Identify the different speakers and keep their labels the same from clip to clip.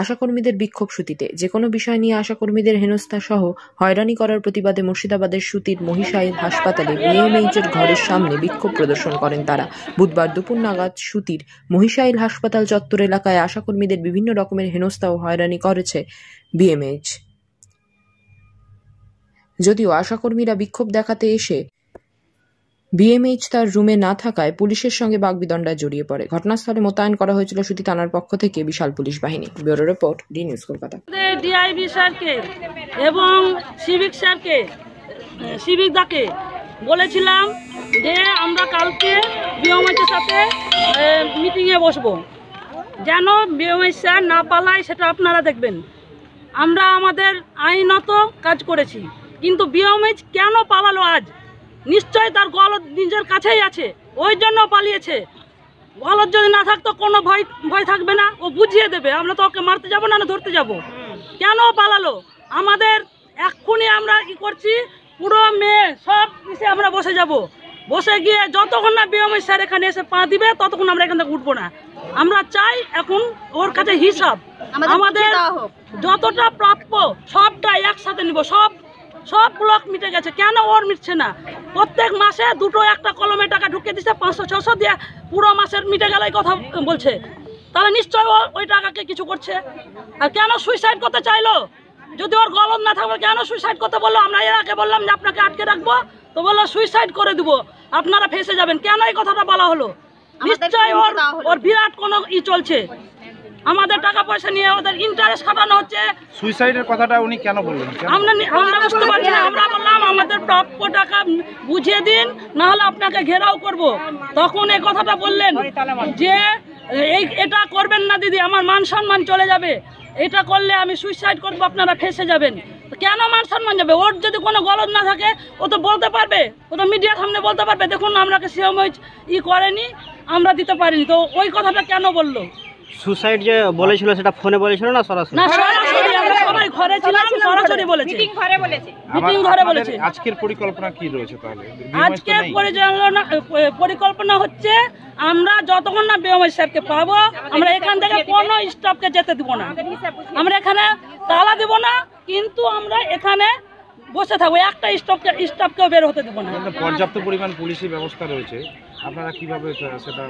Speaker 1: আশাকর্মীদের বিক্ষোভ সুতিতে যে কোনো বিষয় নিয়ে আশাকর্মীদের হেনস্থা সহ হয়রানি করার প্রতিবাদে মুর্শিদাবাদের সুতির মহিষাই হাসপাতালে বিএমএইচের ঘরের সামনে বিক্ষোভ প্রদর্শন করেন তারা বুধবার দুপুর নাগাদ সুতির মহিষাইল হাসপাতাল চত্বর এলাকায় আশাকর্মীদের বিভিন্ন রকমের হেনস্থা ও হয়রানি করেছে বিএমএইচ যদিও আশাকর্মীরা বিক্ষোভ দেখাতে এসে বিএমএইচ তার রুমে না থাকায় পুলিশের সঙ্গে বাগবিদণ্ডায় জড়িয়ে পড়ে ঘটনাস্থলে মোতায়েন করা হয়েছিল সুতি থানার পক্ষ থেকে বিশাল পুলিশ বাহিনী bureau report D news Kolkata
Speaker 2: DIB স্যারকে এবং সিভিক স্যারকে সিভিক দাকে বলেছিলাম যে আমরা কালকে বিএমএইচের সাথে মিটিংয়ে বসবো যেন বিএমএইচ স্যার না পালায় সেটা আপনারা দেখবেন আমরা আমাদের আইনত কাজ করেছি কিন্তু বিএমএইচ কেন পালালো আজ নিশ্চয় তার গলত নিজের কাছেই আছে ওই জন্য পালিয়েছে গলত যদি না থাকতো কোনো ভয় ভয় থাকবে না ও বুঝিয়ে দেবে আমরা তো ওকে মারতে যাবো না ধরতে যাব কেন পালালো আমাদের এক্ষুনি আমরা কি করছি পুরো মেয়ে সব মিশে আমরা বসে যাব বসে গিয়ে যতক্ষণ না বিএমএস স্যার এখানে এসে পা দিবে ততক্ষণ আমরা এখান থেকে উঠবো না আমরা চাই এখন ওর কাছে হিসাব আমাদের যতটা প্রাপ্য সবটা একসাথে নিব সব সব ব্লক মিটে গেছে কেন ওর মিটছে না প্রত্যেক মাসে দুটো একটা কলমে টাকা ঢুকে দিচ্ছে পাঁচশো ছশো দিয়ে পুরো মাসের মিটে গেলে কথা বলছে তাহলে নিশ্চয় ও ওই টাকাকে কিছু করছে আর কেন সুইসাইড করতে চাইলো যদি ওর গলম না থাকবে কেন সুইসাইড করতে বললো আমরা এর আগে বললাম যে আপনাকে আটকে রাখবো তো বললো সুইসাইড করে দিব আপনারা ফেসে যাবেন কেন এই কথাটা বলা হলো নিশ্চয় ওর ওর বিরাট কোনো ই চলছে আমাদের টাকা পয়সা নিয়ে ওদের ইন্টারেস্ট খাটানো হচ্ছে
Speaker 1: সুইসাইডের কথাটা উনি কেন বললেন আমরা
Speaker 2: আমরা বুঝতে পারছি না আমরা বললাম আমাদের প্রাপ্য টাকা বুঝিয়ে দিন না হলে আপনাকে ঘেরাও করব তখন এই কথাটা বললেন যে এই এটা করবেন না দিদি আমার মান সম্মান চলে যাবে এটা করলে আমি সুইসাইড করবো আপনারা ফেসে যাবেন কেন মান সম্মান যাবে ওর যদি কোনো গলত না থাকে ও তো বলতে পারবে ও তো মিডিয়ার সামনে বলতে পারবে দেখুন আমরাকে সেরকম ই করেনি আমরা দিতে পারিনি তো ওই কথাটা কেন বললো সুসাইড যে বলেছিল সেটা ফোনে বলেছিল না সরাসরি না সরাসরি আমরা সবাই ঘরে ছিলাম সরাসরি বলেছে মিটিং ঘরে বলেছে মিটিং ঘরে বলেছে আজকের পরিকল্পনা কি রয়েছে তাহলে আজকের পরিচালনা পরিকল্পনা হচ্ছে আমরা যতক্ষণ না বেগমের স্যারকে পাবো আমরা এখান থেকে কোনো স্টাফকে যেতে দেব না আমরা এখানে তালা দেব না কিন্তু আমরা এখানে বসে থাকবো একটা স্টপকে স্টাফকেও বের হতে দেব না পর্যাপ্ত
Speaker 1: পরিমাণ পুলিশি ব্যবস্থা
Speaker 2: রয়েছে আপনারা কিভাবে সেটা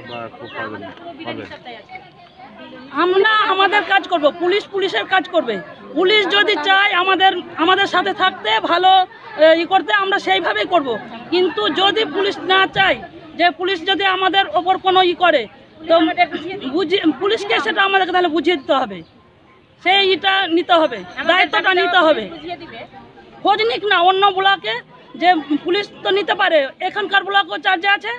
Speaker 2: পাবেন আমরা আমাদের কাজ করব পুলিশ পুলিশের কাজ করবে পুলিশ যদি চায় আমাদের আমাদের সাথে থাকতে ভালো ই করতে আমরা সেইভাবেই করব। কিন্তু যদি পুলিশ না চায় যে পুলিশ যদি আমাদের ওপর কোনো ই করে তো বুঝিয়ে পুলিশকে সেটা আমাদেরকে তাহলে বুঝিয়ে দিতে হবে সেই ইটা নিতে হবে দায়িত্বটা নিতে হবে খোঁজ নিক না অন্য ব্লকে যে পুলিশ তো নিতে পারে এখানকার ব্লকও চার্জে আছে